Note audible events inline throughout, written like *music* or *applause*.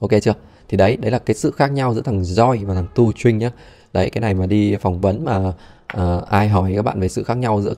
ok chưa thì đấy đấy là cái sự khác nhau giữa thằng joy và thằng tu trinh nhá đấy cái này mà đi phỏng vấn mà uh, ai hỏi các bạn về sự khác nhau giữa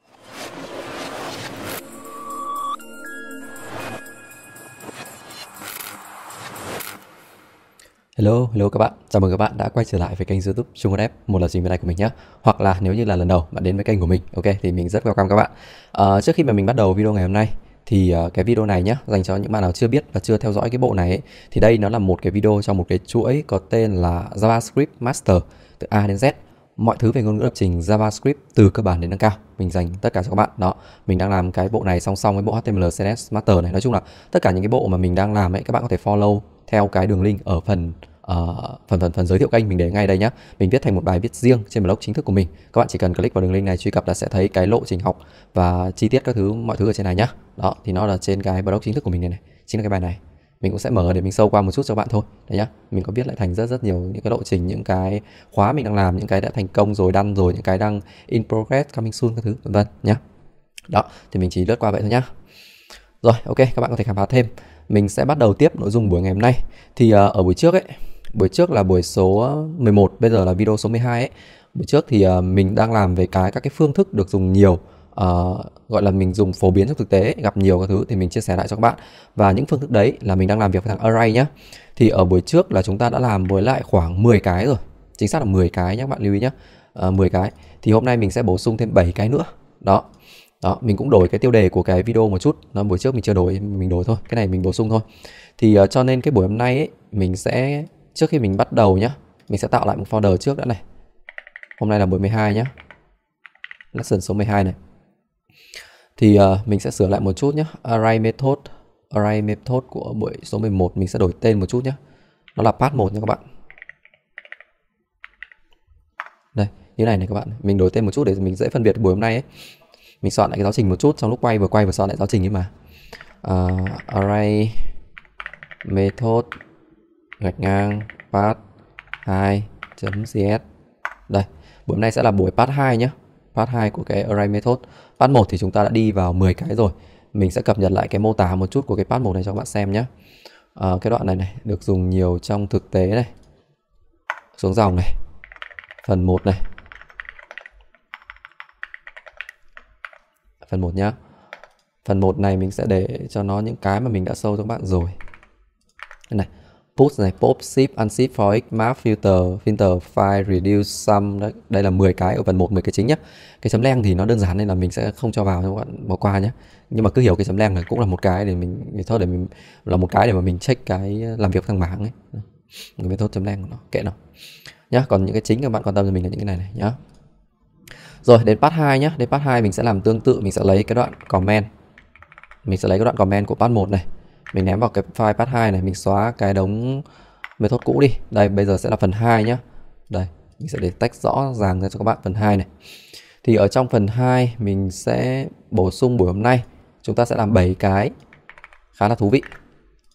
Hello, hello các bạn. Chào mừng các bạn đã quay trở lại với kênh YouTube Trung Đẹp một là trình bên này của mình nhé. Hoặc là nếu như là lần đầu bạn đến với kênh của mình, ok thì mình rất welcome các bạn. À, trước khi mà mình bắt đầu video ngày hôm nay thì ờ, cái video này nhé dành cho những bạn nào chưa biết và chưa theo dõi cái bộ này ấy, thì đây nó là một cái video trong một cái chuỗi có tên là JavaScript Master từ A đến Z mọi thứ về ngôn ngữ lập trình JavaScript từ cơ bản đến nâng cao mình dành tất cả cho các bạn đó mình đang làm cái bộ này song song với bộ HTML CSS Master này nói chung là tất cả những cái bộ mà mình đang làm ấy các bạn có thể follow theo cái đường link ở phần uh, phần phần phần giới thiệu kênh mình để ngay đây nhé mình viết thành một bài viết riêng trên blog chính thức của mình các bạn chỉ cần click vào đường link này truy cập là sẽ thấy cái lộ trình học và chi tiết các thứ mọi thứ ở trên này nhé đó thì nó là trên cái blog chính thức của mình này, này chính là cái bài này mình cũng sẽ mở để mình sâu qua một chút cho bạn thôi đấy nhá mình có viết lại thành rất rất nhiều những cái lộ trình những cái khóa mình đang làm những cái đã thành công rồi đăng rồi những cái đang in progress coming soon các thứ vân vân nhá đó thì mình chỉ lướt qua vậy thôi nhá rồi ok các bạn có thể khám phá thêm mình sẽ bắt đầu tiếp nội dung buổi ngày hôm nay thì uh, ở buổi trước ấy buổi trước là buổi số 11 ờ, bây giờ là video số 12 ấy buổi trước thì ờ, mình đang làm về cái các cái phương thức được dùng nhiều uh, gọi là mình dùng phổ biến trong thực tế gặp nhiều các thứ thì mình chia sẻ lại cho các bạn và những phương thức đấy là mình đang làm việc với thằng array nhá thì ở buổi trước là chúng ta đã làm với lại khoảng 10 cái rồi chính xác là 10 cái nhé các bạn lưu ý nhé uh, 10 cái thì hôm nay mình sẽ bổ sung thêm 7 cái nữa đó đó mình cũng đổi cái tiêu đề của cái video một chút nó buổi trước mình chưa đổi mình đổi thôi cái này mình bổ sung thôi thì uh, cho nên cái buổi hôm nay ấy, mình sẽ trước khi mình bắt đầu nhé mình sẽ tạo lại một folder trước đã này hôm nay là buổi 12 nhé lesson số 12 này thì uh, mình sẽ sửa lại một chút nhé array method array method của buổi số 11 mình sẽ đổi tên một chút nhé nó là part 1 nha các bạn đây như này này các bạn mình đổi tên một chút để mình dễ phân biệt buổi hôm nay ấy mình soạn lại cái giáo trình một chút trong lúc quay vừa quay vừa soạn lại giáo trình ấy mà uh, array method gạch ngang path 2 cs đây buổi hôm nay sẽ là buổi path 2 nhé path 2 của cái array method path 1 thì chúng ta đã đi vào 10 cái rồi mình sẽ cập nhật lại cái mô tả một chút của cái path 1 này cho các bạn xem nhé à, ờ, cái đoạn này này được dùng nhiều trong thực tế này xuống dòng này phần 1 này phần 1 nhá phần 1 này mình sẽ để cho nó những cái mà mình đã sâu cho các bạn rồi đây này push này pop ship unzip for x map filter filter file reduce sum đấy đây là 10 cái ở phần một 10 cái chính nhé cái chấm len thì nó đơn giản nên là mình sẽ không cho vào các bạn bỏ qua nhé nhưng mà cứ hiểu cái chấm len này cũng là một cái để mình method để mình là một cái để mà mình check cái ờ, làm việc thằng bảng ấy người method chấm len của nó kệ nó nhá còn những cái chính các bạn quan tâm cho mình là những cái này này nhá rồi đến part 2 nhé đến part 2 mình sẽ làm tương tự mình sẽ lấy cái đoạn comment mình sẽ lấy cái đoạn comment của part 1 này mình ném vào cái file path 2 này mình xóa cái đống method cũ đi đây bây giờ sẽ là phần 2 nhá. đây mình sẽ để tách rõ ràng ra cho các bạn phần 2 này thì ở trong phần 2 mình sẽ bổ sung buổi hôm nay chúng ta sẽ làm 7 cái khá là thú vị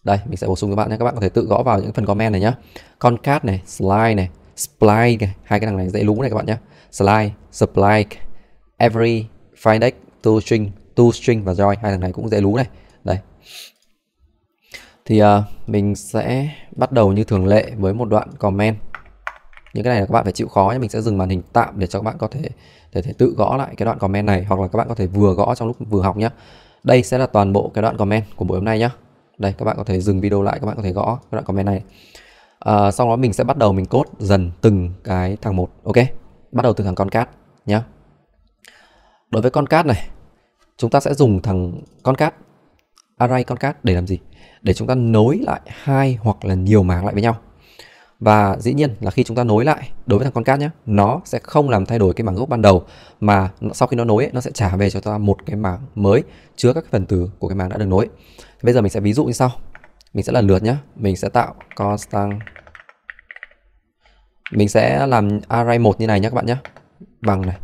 đây mình sẽ bổ sung các bạn nhé các bạn có thể tự gõ vào những phần comment này nhá. concat này slide này spline này hai cái thằng này dễ lú này các bạn nhé slide supply every findex to string to string và join hai thằng này cũng dễ lú này đây thì uh, mình sẽ bắt đầu như thường lệ với một đoạn comment những cái này là các bạn phải chịu khó nhé mình sẽ dừng màn hình tạm để cho các bạn có thể để thể tự gõ lại cái đoạn comment này hoặc là các bạn có thể vừa gõ trong lúc vừa học nhé đây sẽ là toàn bộ cái đoạn comment của buổi hôm nay nhé đây các bạn có thể dừng video lại các bạn có thể gõ cái đoạn comment này à, sau đó mình sẽ bắt đầu mình cốt dần từng cái thằng một ok bắt đầu từ thằng con cát nhé đối với con cát này chúng ta sẽ dùng thằng con cát array con cát để làm gì để chúng ta nối lại hai hoặc là nhiều mảng lại với nhau và dĩ nhiên là khi chúng ta nối lại đối với thằng con cát nhé nó sẽ không làm thay đổi cái mảng gốc ban đầu mà sau khi nó nối ấy, nó sẽ trả về cho ta một cái mảng mới chứa các phần tử của cái mảng đã được nối Thì bây giờ mình sẽ ví dụ như sau mình sẽ lần lượt nhé mình sẽ tạo constant mình sẽ làm array một như này nhé các bạn nhé bằng này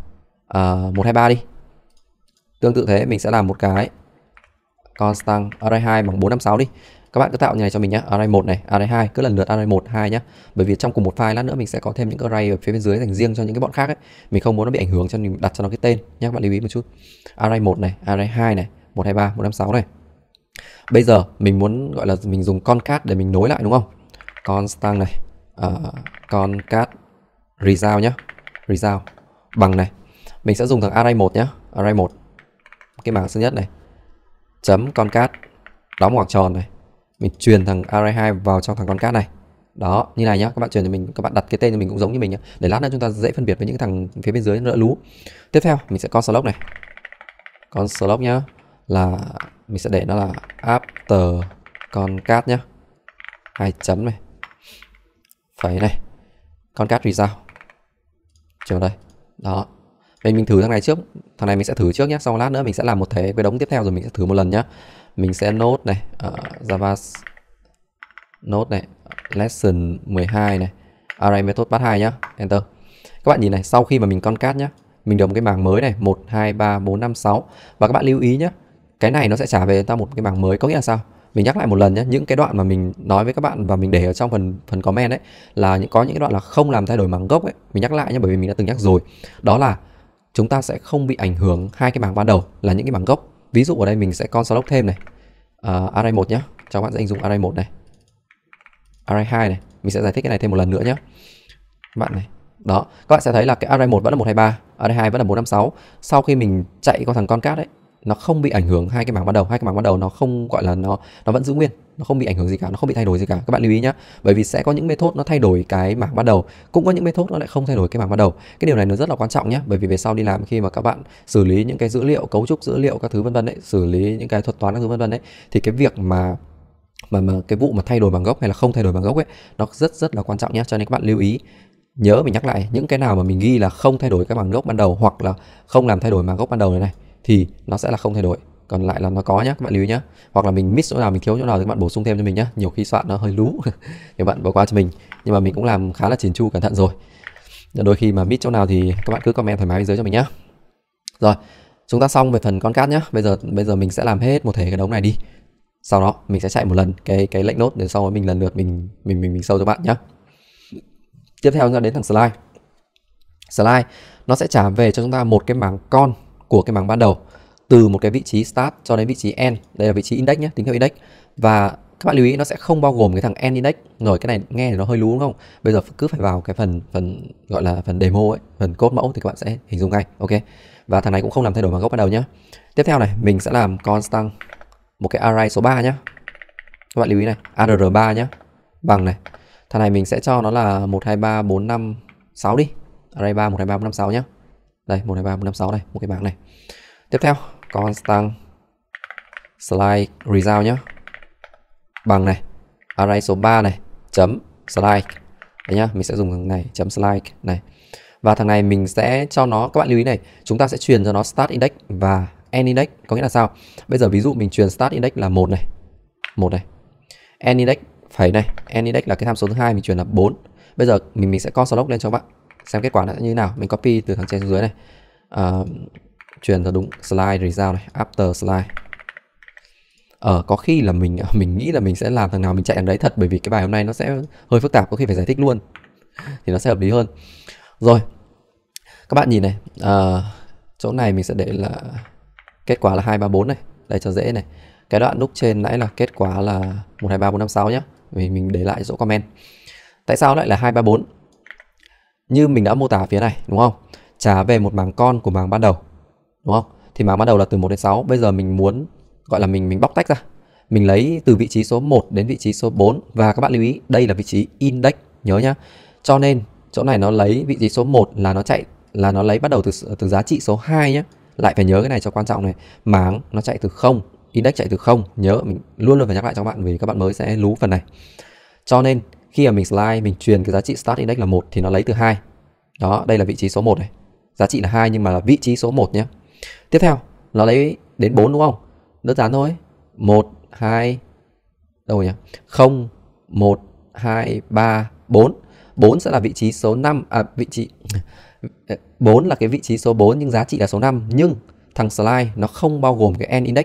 à, một hai ba đi tương tự thế mình sẽ làm một cái constant array 2 bằng 456 đi các bạn cứ tạo như này cho mình nhé array 1 này array 2 cứ lần lượt array 1 2 nhé bởi vì trong cùng một file lát nữa mình sẽ có thêm những array ở phía bên dưới dành riêng cho những cái bọn khác ấy mình không muốn nó bị ảnh hưởng cho mình đặt cho nó cái tên nhé các bạn lưu ý một chút array 1 này array 2 này 123 156 này bây giờ mình muốn gọi là mình dùng concat để mình nối lại đúng không constant này uh, à, concat result nhé result bằng này mình sẽ dùng thằng array 1 nhé array 1 cái mảng thứ nhất này chấm con cát đóng ngoặc tròn này mình truyền thằng array 2 vào trong thằng con cát này đó như này nhá các bạn truyền cho mình các bạn đặt cái tên cho mình cũng giống như mình nhá để lát nữa chúng ta dễ phân biệt với những thằng phía bên dưới nữa lú tiếp theo mình sẽ con slot này con slot nhá là mình sẽ để nó là after con cát nhá hai chấm này phẩy này con cát concat result chiều đây đó đây mình thử thằng này trước Thằng này mình sẽ thử trước nhé Xong lát nữa mình sẽ làm một thế cái đống tiếp theo rồi mình sẽ thử một lần nhé Mình sẽ nốt này uh, Java Nốt này Lesson 12 này Array method bắt 2 nhá Enter Các bạn nhìn này Sau khi mà mình concat nhá Mình được một cái mảng mới này 1, 2, 3, 4, 5, 6 Và các bạn lưu ý nhá Cái này nó sẽ trả về ta một cái mảng mới Có nghĩa là sao mình nhắc lại một lần nhé những cái đoạn mà mình nói với các bạn và mình để ở trong phần phần comment đấy là những có những cái đoạn là không làm thay đổi mảng gốc ấy mình nhắc lại nhé bởi vì mình đã từng nhắc rồi đó là chúng ta sẽ không bị ảnh hưởng hai cái bảng ban đầu là những cái bảng gốc ví dụ ở đây mình sẽ con slot thêm này uh, array một nhé cho bạn sẽ dùng array một này array 2 này mình sẽ giải thích cái này thêm một lần nữa nhé bạn này đó các bạn sẽ thấy là cái array một vẫn là một hai ba, array hai vẫn là bốn năm sáu sau khi mình chạy con thằng con cát đấy nó không bị ảnh hưởng hai cái bảng ban đầu hai cái bảng ban đầu nó không gọi là nó nó vẫn giữ nguyên nó không bị ảnh hưởng gì cả nó không bị thay đổi gì cả các bạn lưu ý nhé bởi vì sẽ có những method nó thay đổi cái mảng ban đầu cũng có những method nó lại không thay đổi cái mảng ban đầu cái điều này nó rất là quan trọng nhé bởi vì về sau đi làm khi mà các bạn xử lý những cái dữ liệu cấu trúc dữ liệu các thứ vân vân đấy xử lý những cái thuật toán các thứ vân vân đấy thì cái việc mà mà mà cái vụ mà thay đổi bằng gốc hay là không thay đổi bằng gốc ấy nó rất rất là quan trọng nhé cho nên các bạn lưu ý nhớ mình nhắc lại những cái nào mà mình ghi là không thay đổi các bảng gốc ban đầu hoặc là không làm thay đổi bảng gốc ban đầu này này thì nó sẽ là không thay đổi còn lại là nó có nhé các bạn lưu ý nhé hoặc là mình miss chỗ nào mình thiếu chỗ nào thì các bạn bổ sung thêm cho mình nhé nhiều khi soạn nó hơi lú thì *laughs* bạn bỏ qua cho mình nhưng mà mình cũng làm khá là chỉn chu cẩn thận rồi đôi khi mà miss chỗ nào thì các bạn cứ comment thoải mái bên dưới cho mình nhé rồi chúng ta xong về phần con cát nhé bây giờ bây giờ mình sẽ làm hết một thể cái đống này đi sau đó mình sẽ chạy một lần cái cái lệnh nốt để sau đó mình lần lượt mình mình mình mình sâu cho bạn nhé tiếp theo chúng ta đến thằng slide slide nó sẽ trả về cho chúng ta một cái mảng con của cái mảng ban đầu từ một cái vị trí start cho đến vị trí end đây là vị trí index nhé tính theo index và các bạn lưu ý nó sẽ không bao gồm cái thằng end index rồi cái này nghe thì nó hơi lú đúng không bây giờ cứ phải vào cái phần phần gọi là phần demo ấy phần cốt mẫu thì các bạn sẽ hình dung ngay ok và thằng này cũng không làm thay đổi bằng gốc ban đầu nhé tiếp theo này mình sẽ làm constant một cái array số 3 nhé các bạn lưu ý này arr 3 nhé bằng này thằng này mình sẽ cho nó là một hai ba bốn năm sáu đi array ba một hai ba bốn năm sáu nhé đây một hai ba bốn năm sáu đây một cái bảng này tiếp theo constant slide result nhé bằng này array số 3 này chấm slide đấy nhá mình sẽ dùng thằng này chấm slide này và thằng này mình sẽ cho nó các bạn lưu ý này chúng ta sẽ truyền cho nó start index và end index có nghĩa là sao bây giờ ví dụ mình truyền start index là một này một này end index phải này end index là cái tham số thứ hai mình truyền là 4 bây giờ mình mình sẽ con slot lên cho các bạn xem kết quả nó như thế nào mình copy từ thằng trên xuống dưới này uh, truyền ra đúng slide result này after slide ờ có khi là mình ờ, mình nghĩ là mình sẽ làm thằng nào mình chạy thằng đấy thật bởi vì cái bài hôm nay nó sẽ hơi phức tạp có khi phải giải thích luôn thì nó sẽ hợp lý hơn rồi các bạn nhìn này à, chỗ này mình sẽ để là kết quả là hai ba bốn này đây cho dễ này cái đoạn nút trên nãy là kết quả là một hai ba bốn năm sáu nhá vì mình để lại chỗ comment tại sao lại là hai ba bốn như mình đã mô tả phía này đúng không trả về một mảng con của mảng ban đầu đúng không thì mà bắt đầu là từ 1 đến 6 bây giờ mình muốn gọi là mình mình bóc tách ra mình lấy từ vị trí số 1 đến vị trí số 4 và các bạn lưu ý đây là vị trí index nhớ nhá cho nên chỗ này nó lấy vị trí số 1 là nó chạy là nó lấy bắt đầu từ từ giá trị số 2 nhé lại phải nhớ cái này cho quan trọng này máng nó chạy từ 0 index chạy từ 0 nhớ mình luôn luôn phải nhắc lại cho các bạn vì các bạn mới sẽ lú phần này cho nên khi mà mình slide mình truyền cái giá trị start index là 1 thì nó lấy từ 2 đó đây là vị trí số 1 này giá trị là 2 nhưng mà là vị trí số 1 nhé tiếp theo nó lấy đến 4 đúng không đơn giản thôi 1 2 đâu nhỉ 0 1 2 3 4 4 sẽ là vị trí số 5 à vị trí 4 *laughs* là cái vị trí số 4 nhưng giá trị là số 5 nhưng thằng slide nó không bao gồm cái n index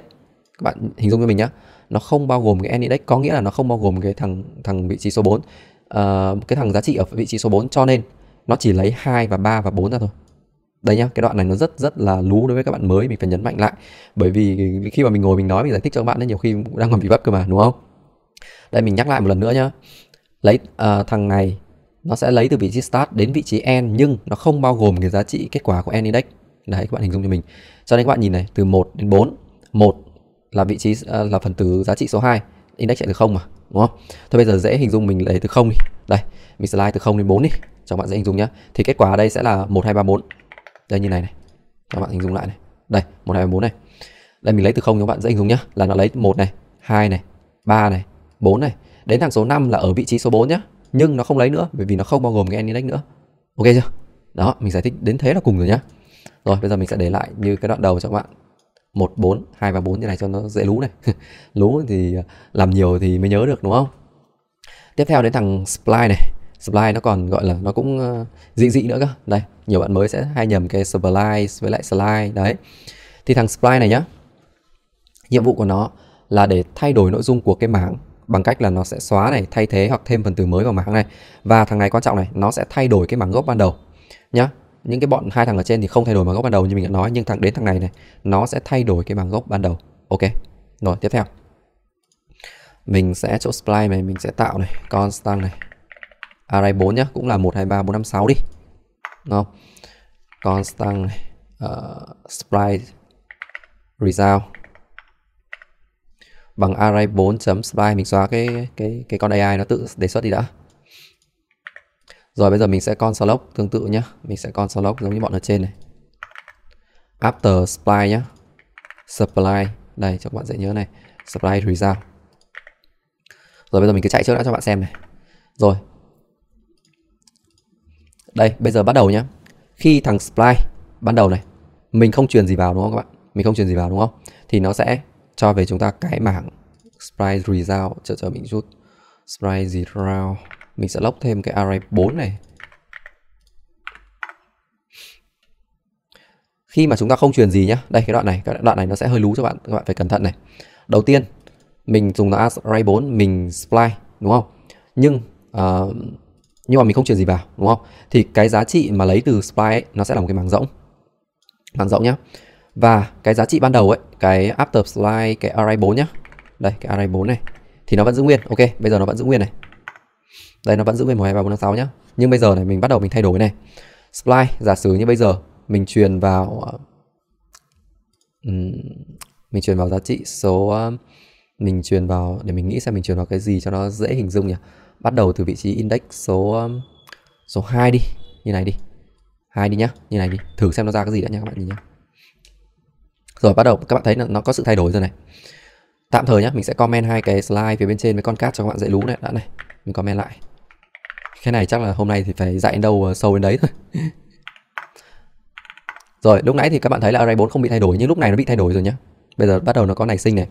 các bạn hình dung cho mình nhá nó không bao gồm cái n index có nghĩa là nó không bao gồm cái thằng thằng vị trí số 4 uh, ờ, cái thằng giá trị ở vị trí số 4 cho nên nó chỉ lấy 2 và 3 và 4 ra thôi đấy nhá cái đoạn này nó rất rất là lú đối với các bạn mới mình phải nhấn mạnh lại bởi vì khi mà mình ngồi mình nói mình giải thích cho các bạn nên nhiều khi cũng đang còn bị vấp cơ mà đúng không đây mình nhắc lại một lần nữa nhá lấy uh, thằng này nó sẽ lấy từ vị trí start đến vị trí end nhưng nó không bao gồm cái giá trị kết quả của end index đấy các bạn hình dung cho mình cho nên các bạn nhìn này từ 1 đến 4 1 là vị trí uh, là phần tử giá trị số 2 index chạy từ không mà đúng không thôi bây giờ dễ hình dung mình lấy từ không đi đây mình slide từ 0 đến 4 đi cho các bạn dễ hình dung nhá thì kết quả ở đây sẽ là 1 2 3 4 đây như này này các bạn hình dung lại này đây một hai bốn này đây mình lấy từ không các bạn dễ hình dung nhá là nó lấy một này hai này ba này bốn này đến thằng số 5 là ở vị trí số 4 nhá nhưng nó không lấy nữa bởi vì nó không bao gồm cái n index nữa ok chưa đó mình giải thích đến thế là cùng rồi nhá rồi bây giờ mình sẽ để lại như cái đoạn đầu cho các bạn một bốn hai và bốn như này cho nó dễ lú này *laughs* lú thì à, làm nhiều thì mới nhớ được đúng không tiếp theo đến thằng spline này supply nó còn gọi là nó cũng ờ, dị dị nữa cơ đây nhiều bạn mới sẽ hay nhầm cái supply với lại slide đấy thì thằng supply này nhá nhiệm vụ của nó là để thay đổi nội dung của cái mảng bằng cách là nó sẽ xóa này thay thế hoặc thêm phần từ mới vào mảng này và thằng này quan trọng này nó sẽ thay đổi cái mảng gốc ban đầu nhá những cái bọn hai thằng ở trên thì không thay đổi mảng gốc ban đầu như mình đã nói nhưng thằng đến thằng này này nó sẽ thay đổi cái mảng gốc ban đầu ok rồi tiếp theo mình sẽ chỗ supply này mình sẽ tạo này constant này array 4 nhé cũng là 1 2 3 4 5 6 đi. Đúng không? constant này, uh, sprite result bằng array 4.sprite mình xóa cái cái cái con AI nó tự đề xuất đi đã. Rồi bây giờ mình sẽ con log tương tự nhé Mình sẽ con log giống như bọn ở trên này. After supply nhá, Supply đây cho các bạn dễ nhớ này. Supply result. Rồi bây giờ mình cứ chạy trước đã cho bạn xem này. Rồi, đây, bây giờ bắt đầu nhé. Khi thằng spline ban đầu này, mình không truyền gì vào đúng không các bạn? Mình không truyền gì vào đúng không? Thì nó sẽ cho về chúng ta cái mảng spline result chờ chờ mình chút. Spline result mình sẽ lock thêm cái array 4 này. Khi mà chúng ta không truyền gì nhá. Đây cái đoạn này, cái đoạn này nó sẽ hơi lú cho bạn, các bạn phải cẩn thận này. Đầu tiên, mình dùng là array 4 mình spline đúng không? Nhưng uh, nhưng mà mình không truyền gì vào đúng không thì cái giá trị mà lấy từ supply ấy, nó sẽ là một cái mảng rỗng mảng rỗng nhá và cái giá trị ban đầu ấy cái after supply cái array 4 nhá đây cái array 4 này thì nó vẫn giữ nguyên ok bây giờ nó vẫn giữ nguyên này đây nó vẫn giữ nguyên một hai ba bốn năm sáu nhá nhưng bây giờ này mình bắt đầu mình thay đổi này supply giả sử như bây giờ mình truyền vào mình truyền vào giá trị số mình truyền vào để mình nghĩ xem mình truyền vào cái gì cho nó dễ hình dung nhỉ bắt đầu từ vị trí index số um, số 2 đi như này đi hai đi nhá như này đi thử xem nó ra cái gì đã nhá các bạn nhìn nhá rồi bắt đầu các bạn thấy là nó có sự thay đổi rồi này tạm thời nhá mình sẽ comment hai cái slide phía bên trên với con cát cho các bạn dễ lú này đã này mình comment lại cái này chắc là hôm nay thì phải dạy đến đâu uh, sâu đến đấy thôi *laughs* rồi lúc nãy thì các bạn thấy là array 4 không bị thay đổi nhưng lúc này nó bị thay đổi rồi nhá bây giờ bắt đầu nó có nảy sinh này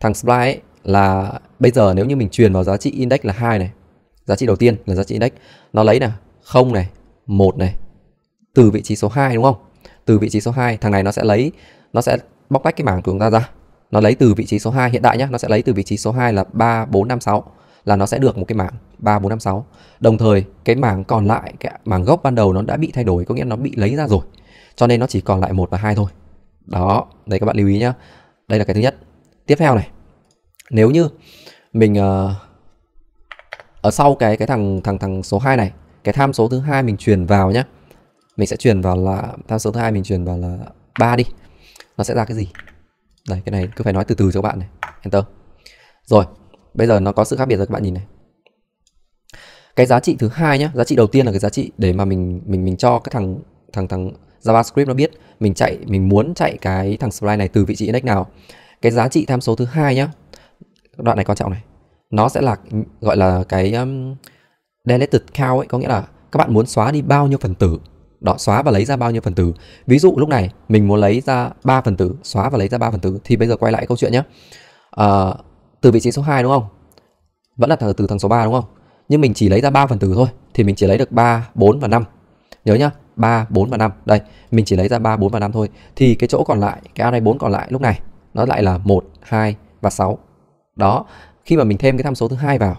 thằng slide là bây giờ nếu như mình truyền vào giá trị index là hai này giá trị đầu tiên là giá trị index nó lấy là không này một này từ vị trí số 2 đúng không từ vị trí số 2 thằng này nó sẽ lấy nó sẽ bóc tách cái mảng của chúng ta ra nó lấy từ vị trí số 2 hiện đại nhé nó sẽ lấy từ vị trí số 2 là 3 4 5 6 là nó sẽ được một cái mảng 3 4 5 6 đồng thời cái mảng còn lại cái mảng gốc ban đầu nó đã bị thay đổi có nghĩa nó bị lấy ra rồi cho nên nó chỉ còn lại một và hai thôi đó đấy các bạn lưu ý nhá đây là cái thứ nhất tiếp theo này nếu như mình uh, ở sau cái cái thằng thằng thằng số 2 này cái tham số thứ hai mình truyền vào nhé mình sẽ truyền vào là tham số thứ hai mình truyền vào là ba đi nó sẽ ra cái gì đây cái này cứ phải nói từ từ cho các bạn này enter rồi bây giờ nó có sự khác biệt rồi các bạn nhìn này cái giá trị thứ hai nhá giá trị đầu tiên là cái giá trị để mà mình mình mình cho cái thằng thằng thằng javascript nó biết mình chạy mình muốn chạy cái thằng slide này từ vị trí index nào cái giá trị tham số thứ hai nhá đoạn này quan trọng này nó sẽ là gọi là cái um, deleted count ấy có nghĩa là các bạn muốn xóa đi bao nhiêu phần tử đó xóa và lấy ra bao nhiêu phần tử ví dụ lúc này mình muốn lấy ra 3 phần tử xóa và lấy ra 3 phần tử thì bây giờ quay lại câu chuyện nhé à, ờ, từ vị trí số 2 đúng không vẫn là từ, từ thằng số 3 đúng không nhưng mình chỉ lấy ra 3 phần tử thôi thì mình chỉ lấy được 3, 4 và 5 nhớ nhá 3, 4 và 5 đây mình chỉ lấy ra 3, 4 và 5 thôi thì cái chỗ còn lại cái array 4 còn lại lúc này nó lại là 1, 2 và 6 đó khi mà mình thêm cái tham số thứ hai vào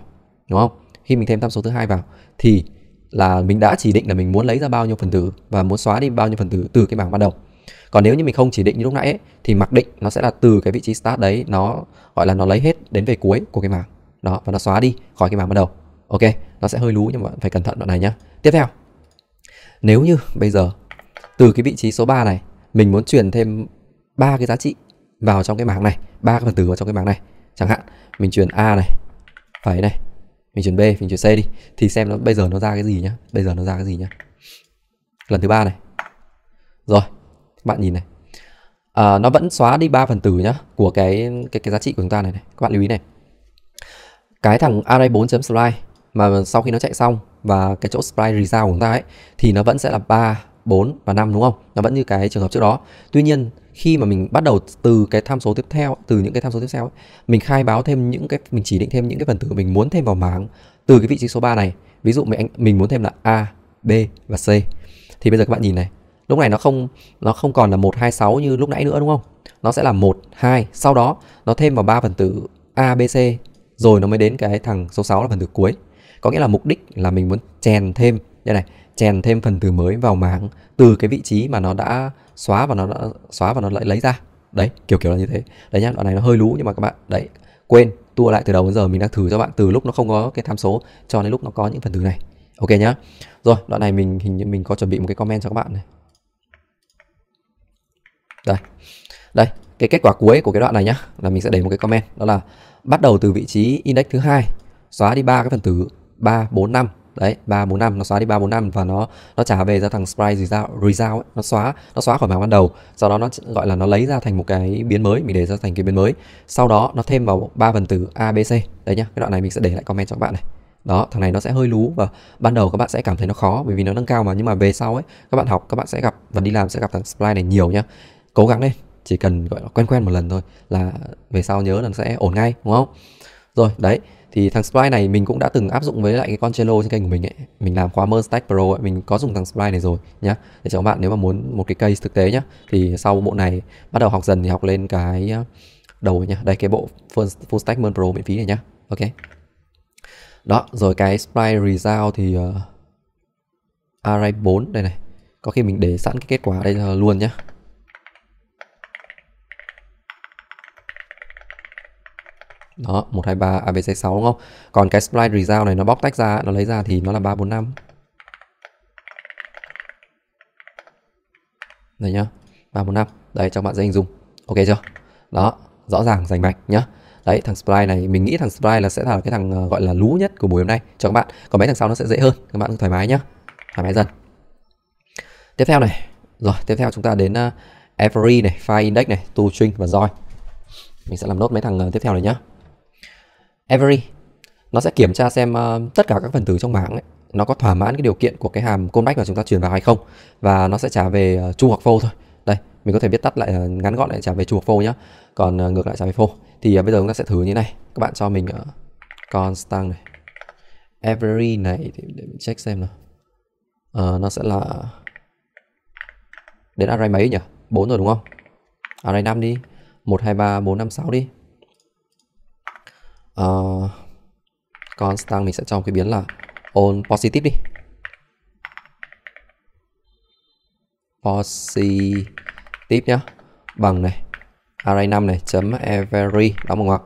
đúng không khi mình thêm tham số thứ hai vào thì là mình đã chỉ định là mình muốn lấy ra bao nhiêu phần tử và muốn xóa đi bao nhiêu phần tử từ cái bảng ban đầu còn nếu như mình không chỉ định như lúc nãy ấy, thì mặc định nó sẽ là từ cái vị trí start đấy nó gọi là nó lấy hết đến về cuối của cái mảng đó và nó xóa đi khỏi cái mảng ban đầu ok nó sẽ hơi lú nhưng mà phải cẩn thận đoạn này nhá tiếp theo nếu như bây giờ từ cái vị trí số 3 này mình muốn truyền thêm ba cái giá trị vào trong cái mảng này ba cái phần tử vào trong cái mảng này chẳng hạn mình chuyển a này phẩy này mình chuyển b mình chuyển c đi thì xem nó bây giờ nó ra cái gì nhá bây giờ nó ra cái gì nhá lần thứ ba này rồi bạn nhìn này à, nó vẫn xóa đi ba phần tử nhá của cái cái cái giá trị của chúng ta này này các bạn lưu ý này cái thằng array 4 splice mà sau khi nó chạy xong và cái chỗ splice result của chúng ta ấy thì nó vẫn sẽ là 3 4 và 5 đúng không? Nó vẫn như cái trường hợp trước đó. Tuy nhiên khi mà mình bắt đầu từ cái tham số tiếp theo từ những cái tham số tiếp theo ấy, mình khai báo thêm những cái mình chỉ định thêm những cái phần tử mình muốn thêm vào mảng từ cái vị trí số 3 này ví dụ mình mình muốn thêm là a b và c thì bây giờ các bạn nhìn này lúc này nó không nó không còn là 126 như lúc nãy nữa đúng không nó sẽ là 1 2 sau đó nó thêm vào ba phần tử a b c rồi nó mới đến cái thằng số 6 là phần tử cuối có nghĩa là mục đích là mình muốn chèn thêm như này chèn thêm phần từ mới vào mảng từ cái vị trí mà nó đã xóa và nó đã xóa và nó lại lấy ra đấy kiểu kiểu là như thế đấy nhá đoạn này nó hơi lú nhưng mà các bạn đấy quên tua lại từ đầu đến giờ mình đang thử cho bạn từ lúc nó không có cái tham số cho đến lúc nó có những phần từ này ok nhá rồi đoạn này mình hình như mình có chuẩn bị một cái comment cho các bạn này đây đây cái kết quả cuối của cái đoạn này nhá là mình sẽ để một cái comment đó là bắt đầu từ vị trí index thứ hai xóa đi ba cái phần tử 3, 4, 5 đấy ba bốn năm nó xóa đi ba bốn năm và nó nó trả về ra thằng sprite result, result ấy, nó xóa nó xóa khỏi bảng ban đầu sau đó nó gọi là nó lấy ra thành một cái biến mới mình để ra thành cái biến mới sau đó nó thêm vào ba phần tử abc đấy nhá cái đoạn này mình sẽ để lại comment cho các bạn này đó thằng này nó sẽ hơi lú và ban đầu các bạn sẽ cảm thấy nó khó bởi vì nó nâng cao mà nhưng mà về sau ấy các bạn học các bạn sẽ gặp và đi làm sẽ gặp thằng sprite này nhiều nhá cố gắng lên chỉ cần gọi là quen quen một lần thôi là về sau nhớ là nó sẽ ổn ngay đúng không rồi đấy thì thằng sprite này mình cũng đã từng áp dụng với lại cái con cello trên kênh của mình ấy mình làm khóa mer stack pro ấy mình có dùng thằng sprite này rồi nhá để cho các bạn nếu mà muốn một cái case thực tế nhá thì sau bộ này bắt đầu học dần thì học lên cái ờ, đầu nhá đây cái bộ full, full stack mer pro miễn phí này nhá ok đó rồi cái sprite result thì uh, array 4 đây này có khi mình để sẵn cái kết quả đây luôn nhá đó 123 abc 6 đúng không còn cái spline result này nó bóc tách ra nó lấy ra thì nó là 345 đây nhá 345 đây cho bạn dễ hình dung ok chưa đó rõ ràng rành mạch nhá đấy thằng spline này mình nghĩ thằng spline là sẽ là cái thằng ờ, gọi là lú nhất của buổi hôm nay cho các bạn còn mấy thằng sau nó sẽ dễ hơn các bạn cứ thoải mái nhá thoải mái dần tiếp theo này rồi tiếp theo chúng ta đến uh, every này file index này to string và join mình sẽ làm nốt mấy thằng uh, tiếp theo này nhá every nó sẽ kiểm tra xem uh, tất cả các phần tử trong bảng ấy, nó có thỏa mãn cái điều kiện của cái hàm callback mà chúng ta truyền vào hay không và nó sẽ trả về ờ, uh, true hoặc false thôi đây mình có thể viết tắt lại uh, ngắn gọn lại trả về true hoặc false nhá còn uh, ngược lại trả về false thì uh, bây giờ chúng ta sẽ thử như này các bạn cho mình uh, constant này every này thì để mình check xem nào uh, nó sẽ là đến array mấy nhỉ 4 rồi đúng không array 5 đi 1 2 3 4 5 6 đi uh, ờ, constant mình sẽ cho một cái biến là on positive đi positive nhá bằng này array 5 này chấm every đó mọi người.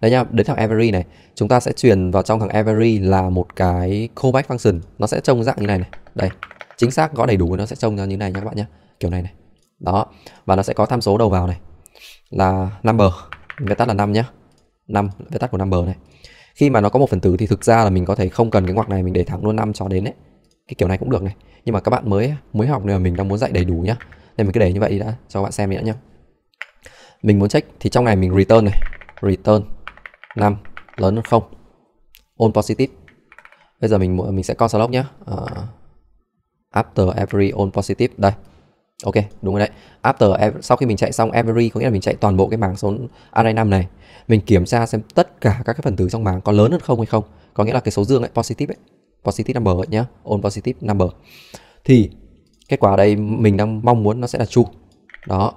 đấy nhá đến thằng every này chúng ta sẽ truyền vào trong thằng every là một cái callback function nó sẽ trông dạng như này này đây chính xác gõ đầy đủ nó sẽ trông như này nha các bạn nhé kiểu này này đó và nó sẽ có tham số đầu vào này là number người ta là 5 nhé năm viết tắt của number này khi mà nó có một phần tử thì thực ra là mình có thể không cần cái ngoặc này mình để thẳng luôn năm cho đến đấy cái kiểu này cũng được này nhưng mà các bạn mới mới học nên là mình đang muốn dạy đầy đủ nhá nên mình cứ để như vậy đi đã cho các bạn xem đi đã nhá mình muốn check thì trong này mình return này return 5 lớn hơn không all positive bây giờ mình mình sẽ con slot nhá uh, after every all positive đây Ok, đúng rồi đấy. After sau khi mình chạy xong every có nghĩa là mình chạy toàn bộ cái mảng số array 5 này, mình kiểm tra xem tất cả các cái phần tử trong mảng có lớn hơn không hay không. Có nghĩa là cái số dương ấy positive ấy, positive number ấy nhá, on positive number. Thì kết quả đây mình đang mong muốn nó sẽ là true. Đó.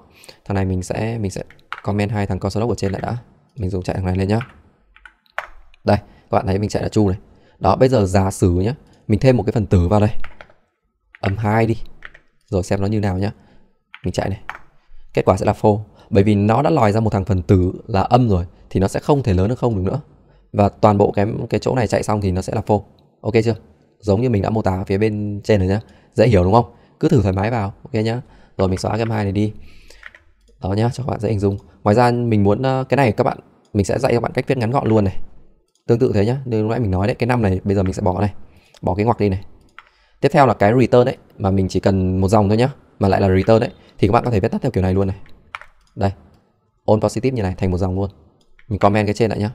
Thằng này mình sẽ mình sẽ comment hai thằng construct ở trên lại đã. Mình dùng chạy thằng này lên nhá. Đây, các bạn thấy mình chạy là true này. Đó, bây giờ giả sử nhá, mình thêm một cái phần tử vào đây. Âm 2 đi rồi xem nó như nào nhá mình chạy này kết quả sẽ là phô bởi vì nó đã lòi ra một thằng phần tử là âm rồi thì nó sẽ không thể lớn hơn không được nữa và toàn bộ cái cái chỗ này chạy xong thì nó sẽ là phô ok chưa giống như mình đã mô tả phía bên trên rồi nhá dễ hiểu đúng không cứ thử thoải mái vào ok nhá rồi mình xóa game hai này đi đó nhá cho các bạn dễ hình dung ngoài ra mình muốn ờ, cái này các bạn mình sẽ dạy các bạn cách viết ngắn gọn luôn này tương tự thế nhá như lúc nãy mình nói đấy cái năm này bây giờ mình sẽ bỏ này bỏ cái ngoặc đi này tiếp theo là cái return đấy mà mình chỉ cần một dòng thôi nhá mà lại là return đấy thì các bạn có thể viết tắt theo kiểu này luôn này đây on positive như này thành một dòng luôn mình comment cái trên lại nhá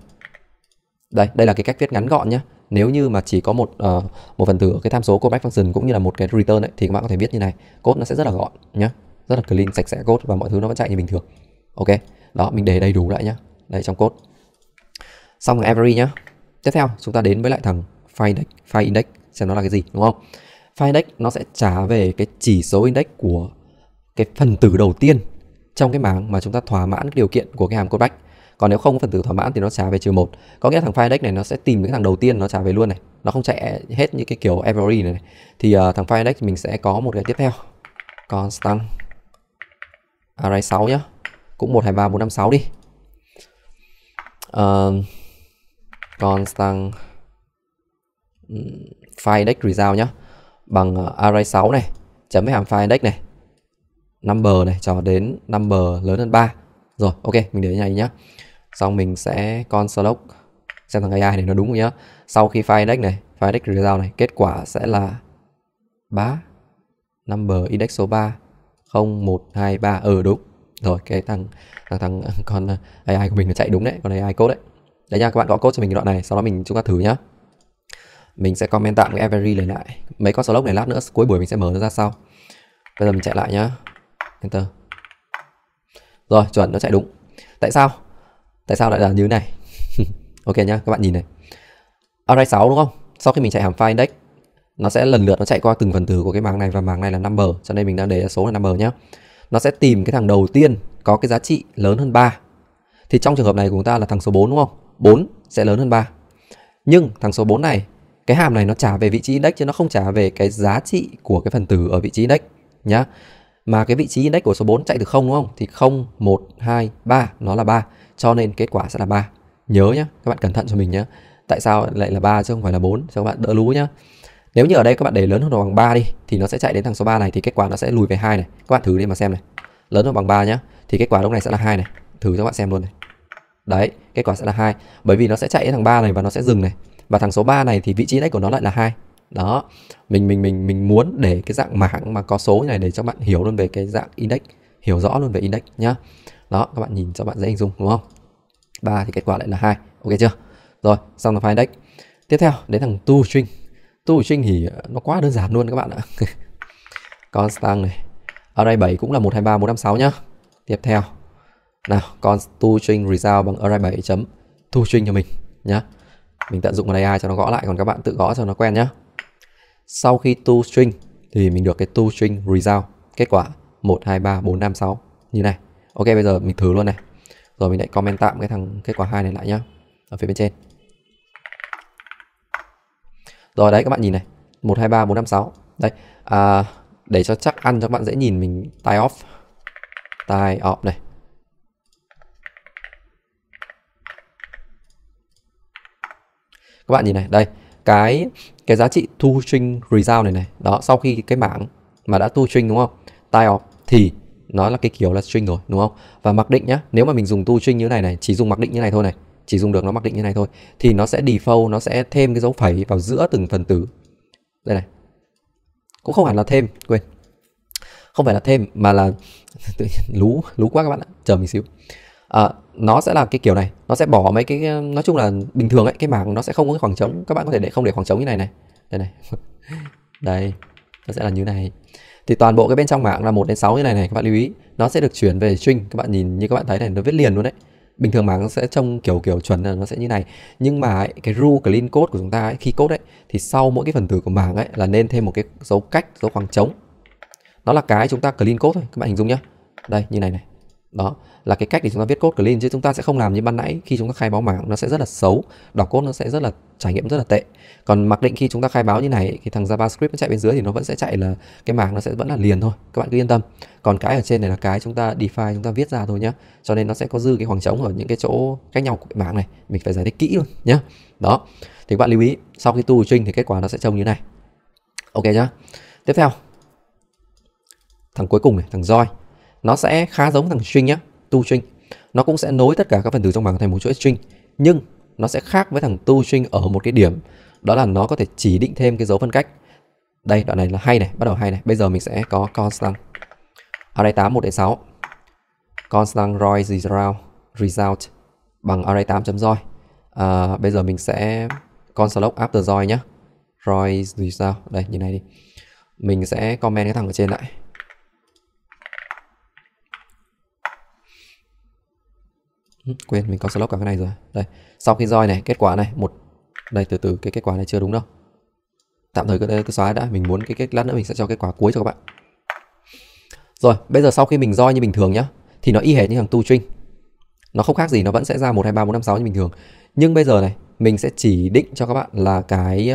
đây đây là cái cách viết ngắn gọn nhá nếu như mà chỉ có một uh, một phần tử ở cái tham số callback function cũng như là một cái return đấy thì các bạn có thể viết như này code nó sẽ rất là gọn nhá rất là clean sạch sẽ code và mọi thứ nó vẫn chạy như bình thường ok đó mình để đầy đủ lại nhá đây trong code xong rồi every nhá tiếp theo chúng ta đến với lại thằng file index file index xem nó là cái gì đúng không index nó sẽ trả về cái chỉ số index của cái phần tử đầu tiên trong cái mảng mà chúng ta thỏa mãn điều kiện của cái hàm callback còn nếu không có phần tử thỏa mãn thì nó trả về trừ một có nghĩa thằng file index này nó sẽ tìm cái thằng đầu tiên nó trả về luôn này nó không chạy hết những cái kiểu every này, này. thì uh, thằng file index mình sẽ có một cái tiếp theo constant array à, 6 nhá cũng một hai ba bốn năm sáu đi uh, constant file index result nhá bằng ờ, array 6 này chấm với hàm file index này number này cho đến number lớn hơn 3 rồi ok mình để như này nhá xong mình sẽ console log xem thằng AI này nó đúng không nhá sau khi file index này file index result này kết quả sẽ là bá number index số 3 0 1 2 3 ừ đúng rồi cái thằng thằng thằng con AI của mình nó chạy đúng đấy con AI code đấy đấy nha các bạn gõ code cho mình cái đoạn này sau đó mình chúng ta thử nhá mình sẽ comment tạm cái every này lại mấy con slot này lát nữa cuối buổi mình sẽ mở ra sau bây giờ mình chạy lại nhá enter rồi chuẩn nó chạy đúng tại sao tại sao lại là như thế này *laughs* ok nhá các bạn nhìn này array 6 đúng không sau khi mình chạy hàm file index nó sẽ lần lượt nó chạy qua từng phần tử của cái mảng này và mảng này là number cho nên mình đang để số là number nhá nó sẽ tìm cái thằng đầu tiên có cái giá trị lớn hơn 3 thì trong trường hợp này của chúng ta là thằng số 4 đúng không 4 sẽ lớn hơn 3 nhưng thằng số 4 này cái hàm này nó trả về vị trí index chứ nó không trả về cái giá trị của cái phần tử ở vị trí index nhá mà cái vị trí index của số 4 chạy từ 0 đúng không thì 0 1 2 3 nó là 3 cho nên kết quả sẽ là 3 nhớ nhá các bạn cẩn thận cho mình nhá tại sao lại là 3 chứ không phải là 4 cho các bạn đỡ lú nhá nếu như ở đây các bạn để lớn hơn hoặc bằng 3 đi thì nó sẽ chạy đến thằng số 3 này thì kết quả nó sẽ lùi về 2 này các bạn thử đi mà xem này lớn hơn bằng 3 nhá thì kết quả lúc này sẽ là 2 này thử cho các bạn xem luôn này đấy kết quả sẽ là 2 bởi vì nó sẽ chạy đến thằng 3 này và nó sẽ dừng này và thằng số 3 này thì vị trí index của nó lại là hai đó mình mình mình mình muốn để cái dạng mảng mà có số này để cho bạn hiểu luôn về cái dạng index hiểu rõ luôn về index nhá đó các bạn nhìn cho bạn dễ hình dung đúng không ba thì kết quả lại là hai ok chưa rồi xong là file index tiếp theo đến thằng tu string tu string thì ờ, nó quá đơn giản luôn các bạn ạ *laughs* constant này array 7 cũng là 123 156 nhá tiếp theo nào con tu string result bằng array 7 chấm tu string cho mình nhá mình tận dụng con AI cho nó gõ lại còn các bạn tự gõ cho nó quen nhé sau khi to string thì mình được cái to string result kết quả 1 2 3 4 5 6 như này ok bây giờ mình thử luôn này rồi mình lại comment tạm cái thằng kết quả hai này lại nhá ở phía bên trên rồi đấy các bạn nhìn này 1 2 3 4 5 6 đây à, để cho chắc ăn cho các bạn dễ nhìn mình tie off tie off này các bạn nhìn này đây cái cái giá trị thu string result này này đó sau khi cái mảng mà đã thu string đúng không tie off thì nó là cái kiểu là string rồi đúng không và mặc định nhá nếu mà mình dùng tu string như này này chỉ dùng mặc định như này thôi này chỉ dùng được nó mặc định như này thôi thì nó sẽ default nó sẽ thêm cái dấu phẩy vào giữa từng phần tử đây này cũng không hẳn là thêm quên không phải là thêm mà là *laughs* lú lú quá các bạn ạ chờ mình xíu à, nó sẽ là cái kiểu này nó sẽ bỏ mấy cái nói chung là bình thường ấy cái mảng nó sẽ không có cái khoảng trống các bạn có thể để không để khoảng trống như này này đây này *laughs* đây nó sẽ là như này thì toàn bộ cái bên trong mảng là 1 đến 6 như này này các bạn lưu ý nó sẽ được chuyển về string các bạn nhìn như các bạn thấy này nó viết liền luôn đấy bình thường mảng sẽ trông kiểu kiểu chuẩn là nó sẽ như này nhưng mà ấy, cái rule clean code của chúng ta ấy, khi code đấy, thì sau mỗi cái phần tử của mảng ấy là nên thêm một cái dấu cách dấu khoảng trống nó là cái chúng ta clean code thôi các bạn hình dung nhá đây như này này đó là cái cách để chúng ta viết code clean chứ chúng ta sẽ không làm như ban nãy khi chúng ta khai báo mảng nó sẽ rất là xấu đọc code nó sẽ rất là trải nghiệm rất là tệ còn mặc định khi chúng ta khai báo như này thì thằng javascript nó chạy bên dưới thì nó vẫn sẽ chạy là cái mảng nó sẽ vẫn là liền thôi các bạn cứ yên tâm còn cái ở trên này là cái chúng ta define chúng ta viết ra thôi nhá cho nên nó sẽ có dư cái khoảng trống ở những cái chỗ cách nhau của cái mảng này mình phải giải thích kỹ luôn nhá đó thì các bạn lưu ý sau khi tu trinh thì kết quả nó sẽ trông như này ok nhá tiếp theo thằng cuối cùng này thằng roi nó sẽ khá giống thằng string nhá two string nó cũng sẽ nối tất cả các phần tử trong bảng thành một chuỗi string nhưng nó sẽ khác với thằng two string ở một cái điểm đó là nó có thể chỉ định thêm cái dấu phân cách đây đoạn này là hay này bắt đầu hay này bây giờ mình sẽ có constant array 8 1 đến 6 constant roi result result bằng array 8 chấm roi à, bây giờ mình sẽ constant log after roi nhé roi result đây như này đi mình sẽ comment cái thằng ở trên lại quên mình có slot cả cái này rồi đây sau khi roi này kết quả này một đây từ từ cái kết quả này chưa đúng đâu tạm thời cứ, cứ xóa đã mình muốn cái kết lát nữa mình sẽ cho kết quả cuối cho các bạn rồi bây giờ sau khi mình roi như bình thường nhá thì nó y hệt như thằng tu string nó không khác gì nó vẫn sẽ ra một hai ba bốn năm sáu như bình thường nhưng bây giờ này mình sẽ chỉ định cho các bạn là cái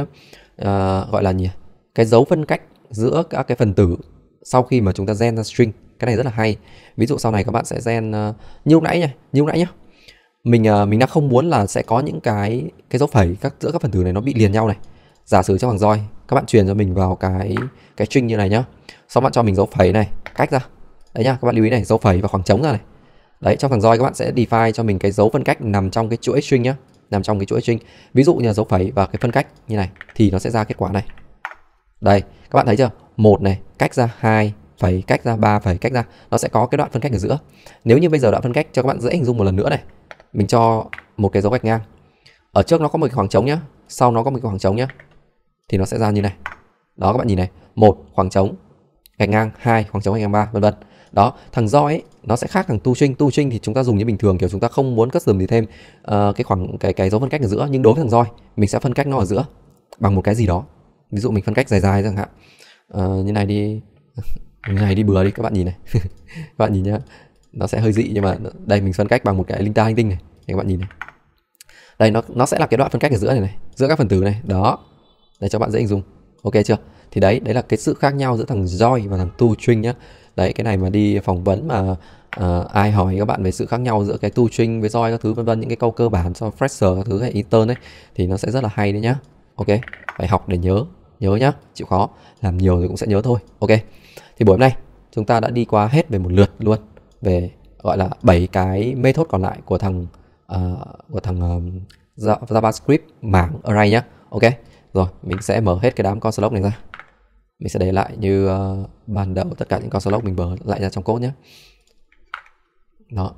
uh, gọi là gì cái dấu phân cách giữa các cái phần tử sau khi mà chúng ta gen ra string cái này rất là hay ví dụ sau này các bạn sẽ gen uh, như lúc nãy nhỉ như lúc nãy nhá mình à, mình đang không muốn là sẽ có những cái cái dấu phẩy các giữa các phần tử này nó bị liền nhau này giả sử trong hàng roi các bạn truyền cho mình vào cái cái string như này nhá sau bạn cho mình dấu phẩy này cách ra đấy nhá các bạn lưu ý này dấu phẩy và khoảng trống ra này đấy trong thằng roi các bạn sẽ define cho mình cái dấu phân cách nằm trong cái chuỗi string nhá nằm trong cái chuỗi string ví dụ như là dấu phẩy và cái phân cách như này thì nó sẽ ra kết quả này đây các bạn thấy chưa một này cách ra hai phẩy cách ra ba phẩy cách ra nó sẽ có cái đoạn phân cách ở giữa nếu như bây giờ đoạn phân cách cho các bạn dễ hình dung một lần nữa này mình cho một cái dấu gạch ngang ở trước nó có một cái khoảng trống nhá sau nó có một cái khoảng trống nhá thì nó sẽ ra như này đó các bạn nhìn này một khoảng trống gạch ngang hai khoảng trống gạch ngang ba vân vân đó thằng do ấy nó sẽ khác thằng tu trinh tu trinh thì chúng ta dùng như bình thường kiểu chúng ta không muốn cất custom gì thêm uh, cái khoảng cái cái dấu phân cách ở giữa nhưng đối với thằng roi mình sẽ phân cách nó ở giữa bằng một cái gì đó ví dụ mình phân cách dài dài chẳng hạn uh, như này đi *laughs* như này đi bừa đi các bạn nhìn này *laughs* các bạn nhìn nhá nó sẽ hơi dị nhưng mà đây mình phân cách bằng một cái linh ta hành tinh này để các bạn nhìn này đây nó nó sẽ là cái đoạn phân cách ở giữa này này giữa các phần tử này đó để cho bạn dễ hình dung ok chưa thì đấy đấy là cái sự khác nhau giữa thằng joy và thằng tu trinh nhá đấy cái này mà đi phỏng vấn mà uh, ai hỏi các bạn về sự khác nhau giữa cái tu trinh với joy các thứ vân vân những cái câu cơ bản cho fresher các thứ hay intern ấy thì nó sẽ rất là hay đấy nhá ok phải học để nhớ nhớ nhá chịu khó làm nhiều rồi cũng sẽ nhớ thôi ok thì buổi hôm nay chúng ta đã đi qua hết về một lượt luôn về gọi là bảy cái method còn lại của thằng uh, của thằng um, JavaScript mảng array nhá. Ok. Rồi, mình sẽ mở hết cái đám console.log này ra. Mình sẽ để lại như uh, ban đầu tất cả những console.log mình mở lại ra trong code nhé. Đó.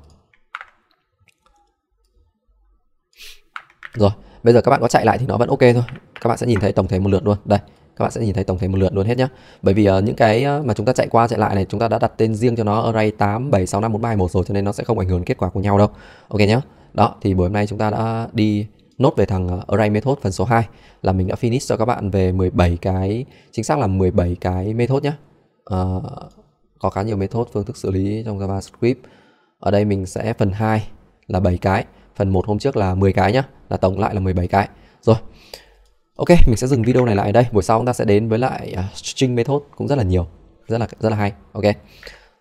Rồi, bây giờ các bạn có chạy lại thì nó vẫn ok thôi. Các bạn sẽ nhìn thấy tổng thể một lượt luôn. Đây, các bạn sẽ nhìn thấy tổng thể một lượt luôn hết nhé bởi vì uh, những cái ờ, mà chúng ta chạy qua chạy lại này chúng ta đã đặt tên riêng cho nó array 8 7 6 5 4 3 1 rồi cho nên nó sẽ không ảnh hưởng kết quả của nhau đâu ok nhé đó thì buổi hôm nay chúng ta đã đi nốt về thằng ờ, array method phần số 2 là mình đã finish cho các bạn về 17 cái chính xác là 17 cái method nhé uh, có khá nhiều method phương thức xử lý trong JavaScript ở đây mình sẽ phần 2 là 7 cái phần 1 hôm trước là 10 cái nhá là tổng lại là 17 cái rồi Ok, mình sẽ dừng video này lại ở đây. Buổi sau chúng ta sẽ đến với lại uh, string method cũng rất là nhiều, rất là rất là hay. Ok.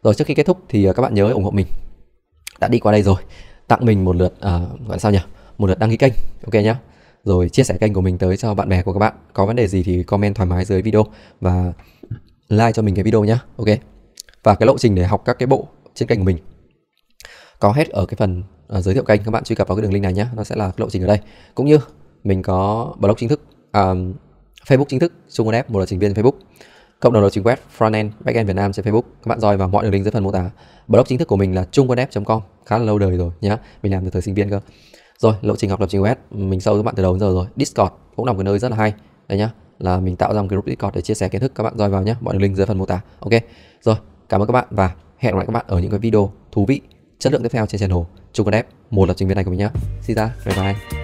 Rồi trước khi kết thúc thì à, các bạn nhớ ủng hộ mình. Đã đi qua đây rồi, tặng mình một lượt uh, gọi sao nhỉ? Một lượt đăng ký kênh, ok nhá. Rồi chia sẻ kênh của mình tới cho bạn bè của các bạn. Có vấn đề gì thì comment thoải mái dưới video và like cho mình cái video nhá. Ok. Và cái lộ trình để học các cái bộ trên kênh của mình có hết ở cái phần uh, giới thiệu kênh các bạn truy cập vào cái đường link này nhé nó sẽ là lộ trình ở đây cũng như mình có blog chính thức um, Facebook chính thức Sung App một lập trình viên Facebook cộng đồng lập trình web frontend backend Việt Nam trên Facebook các bạn roi vào mọi đường link dưới phần mô tả blog chính thức của mình là trungweb.com khá là lâu đời rồi nhá mình làm từ thời sinh viên cơ rồi lộ trình học lập trình web mình sâu các bạn từ đầu đến giờ rồi discord cũng là một cái nơi rất là hay đấy nhá là mình tạo ra một group discord để chia sẻ kiến thức các bạn roi vào nhé mọi đường link dưới phần mô tả ok rồi cảm ơn các bạn và hẹn gặp lại các bạn ở những cái video thú vị chất lượng tiếp theo trên channel trung con app một lập trình viên này của mình nhé xin ra bye bye